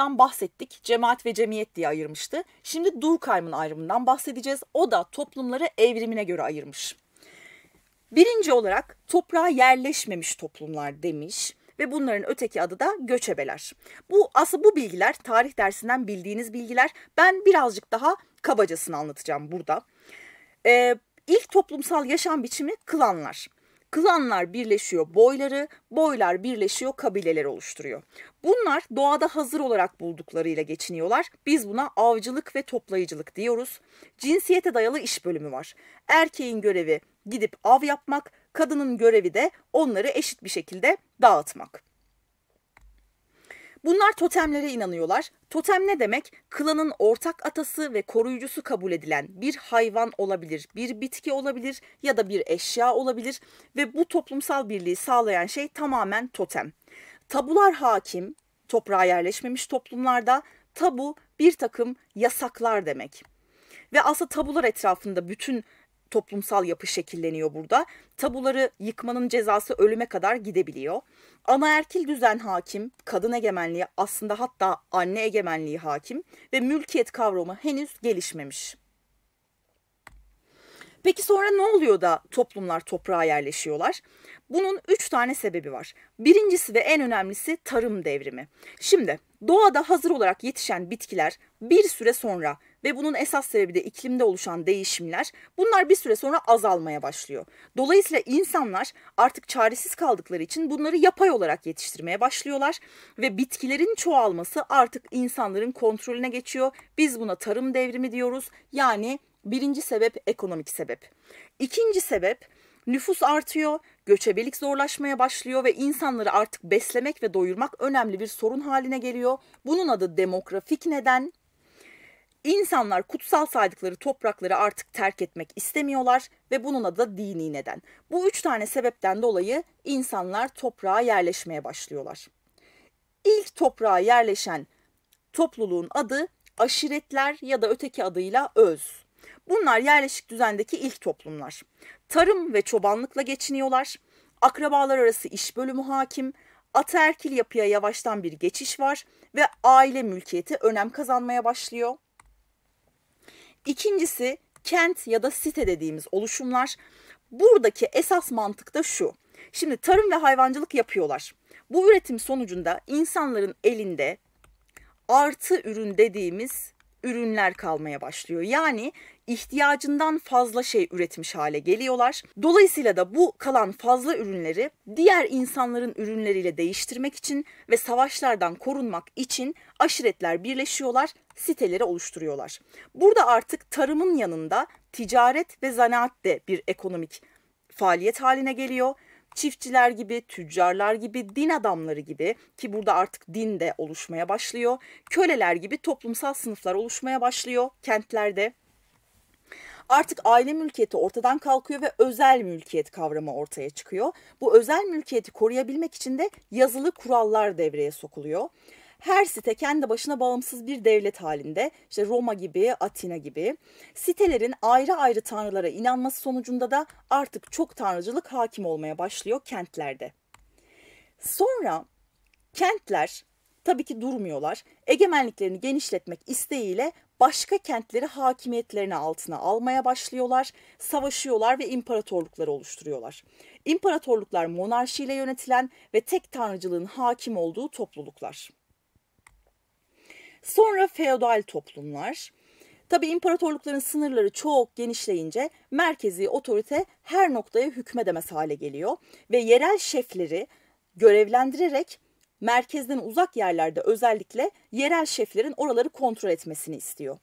ayrımından bahsettik. Cemaat ve cemiyet diye ayırmıştı. Şimdi Durkheim'ın ayrımından bahsedeceğiz. O da toplumları evrimine göre ayırmış. Birinci olarak toprağa yerleşmemiş toplumlar demiş ve bunların öteki adı da göçebeler. Bu aslında bu bilgiler tarih dersinden bildiğiniz bilgiler. Ben birazcık daha kabacasını anlatacağım burada. Ee, ilk toplumsal yaşam biçimi klanlar. Klanlar birleşiyor boyları, boylar birleşiyor kabileler oluşturuyor. Bunlar doğada hazır olarak bulduklarıyla geçiniyorlar. Biz buna avcılık ve toplayıcılık diyoruz. Cinsiyete dayalı iş bölümü var. Erkeğin görevi gidip av yapmak, kadının görevi de onları eşit bir şekilde dağıtmak. Bunlar totemlere inanıyorlar. Totem ne demek? Klanın ortak atası ve koruyucusu kabul edilen bir hayvan olabilir, bir bitki olabilir ya da bir eşya olabilir ve bu toplumsal birliği sağlayan şey tamamen totem. Tabular hakim, toprağa yerleşmemiş toplumlarda tabu bir takım yasaklar demek. Ve aslında tabular etrafında bütün toplumsal yapı şekilleniyor burada. Tabuları yıkmanın cezası ölüme kadar gidebiliyor. Anaerkil düzen hakim, kadın egemenliği aslında hatta anne egemenliği hakim ve mülkiyet kavramı henüz gelişmemiş. Peki sonra ne oluyor da toplumlar toprağa yerleşiyorlar? Bunun üç tane sebebi var. Birincisi ve en önemlisi tarım devrimi. Şimdi doğada hazır olarak yetişen bitkiler bir süre sonra ve bunun esas sebebi de iklimde oluşan değişimler. Bunlar bir süre sonra azalmaya başlıyor. Dolayısıyla insanlar artık çaresiz kaldıkları için bunları yapay olarak yetiştirmeye başlıyorlar ve bitkilerin çoğalması artık insanların kontrolüne geçiyor. Biz buna tarım devrimi diyoruz. Yani birinci sebep ekonomik sebep. İkinci sebep nüfus artıyor, göçebelik zorlaşmaya başlıyor ve insanları artık beslemek ve doyurmak önemli bir sorun haline geliyor. Bunun adı demografik neden İnsanlar kutsal saydıkları toprakları artık terk etmek istemiyorlar ve bunun adı da dini neden. Bu üç tane sebepten dolayı insanlar toprağa yerleşmeye başlıyorlar. İlk toprağa yerleşen topluluğun adı aşiretler ya da öteki adıyla öz. Bunlar yerleşik düzendeki ilk toplumlar. Tarım ve çobanlıkla geçiniyorlar. Akrabalar arası iş bölümü hakim. Ataerkil yapıya yavaştan bir geçiş var ve aile mülkiyeti önem kazanmaya başlıyor. İkincisi kent ya da site dediğimiz oluşumlar. Buradaki esas mantık da şu. Şimdi tarım ve hayvancılık yapıyorlar. Bu üretim sonucunda insanların elinde artı ürün dediğimiz ürünler kalmaya başlıyor. Yani ihtiyacından fazla şey üretmiş hale geliyorlar. Dolayısıyla da bu kalan fazla ürünleri diğer insanların ürünleriyle değiştirmek için ve savaşlardan korunmak için aşiretler birleşiyorlar, siteleri oluşturuyorlar. Burada artık tarımın yanında ticaret ve zanaat de bir ekonomik faaliyet haline geliyor çiftçiler gibi, tüccarlar gibi, din adamları gibi ki burada artık din de oluşmaya başlıyor. Köleler gibi toplumsal sınıflar oluşmaya başlıyor kentlerde. Artık aile mülkiyeti ortadan kalkıyor ve özel mülkiyet kavramı ortaya çıkıyor. Bu özel mülkiyeti koruyabilmek için de yazılı kurallar devreye sokuluyor. Her site kendi başına bağımsız bir devlet halinde. İşte Roma gibi, Atina gibi. Sitelerin ayrı ayrı tanrılara inanması sonucunda da artık çok tanrıcılık hakim olmaya başlıyor kentlerde. Sonra kentler tabii ki durmuyorlar. Egemenliklerini genişletmek isteğiyle başka kentleri hakimiyetlerine altına almaya başlıyorlar, savaşıyorlar ve imparatorlukları oluşturuyorlar. İmparatorluklar monarşiyle yönetilen ve tek tanrıcılığın hakim olduğu topluluklar. Sonra feodal toplumlar. Tabi imparatorlukların sınırları çok genişleyince merkezi otorite her noktaya hükmedemez hale geliyor ve yerel şefleri görevlendirerek merkezden uzak yerlerde özellikle yerel şeflerin oraları kontrol etmesini istiyor.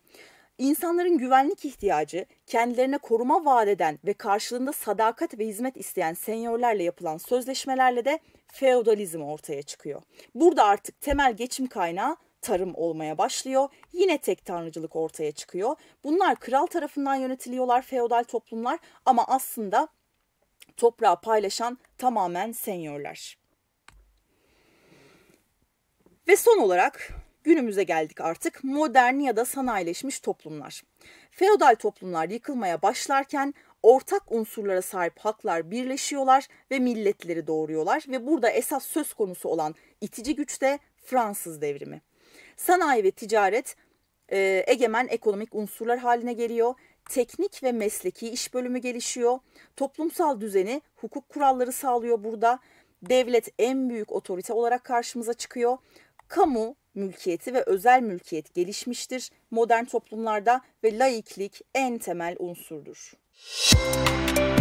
İnsanların güvenlik ihtiyacı, kendilerine koruma vaat eden ve karşılığında sadakat ve hizmet isteyen senyörlerle yapılan sözleşmelerle de feodalizm ortaya çıkıyor. Burada artık temel geçim kaynağı tarım olmaya başlıyor. Yine tek tanrıcılık ortaya çıkıyor. Bunlar kral tarafından yönetiliyorlar feodal toplumlar ama aslında toprağı paylaşan tamamen senyörler. Ve son olarak günümüze geldik artık modern ya da sanayileşmiş toplumlar. Feodal toplumlar yıkılmaya başlarken ortak unsurlara sahip halklar birleşiyorlar ve milletleri doğuruyorlar ve burada esas söz konusu olan itici güç de Fransız devrimi. Sanayi ve ticaret e, egemen ekonomik unsurlar haline geliyor. Teknik ve mesleki iş bölümü gelişiyor. Toplumsal düzeni hukuk kuralları sağlıyor burada. Devlet en büyük otorite olarak karşımıza çıkıyor. Kamu mülkiyeti ve özel mülkiyet gelişmiştir. Modern toplumlarda ve laiklik en temel unsurdur. Müzik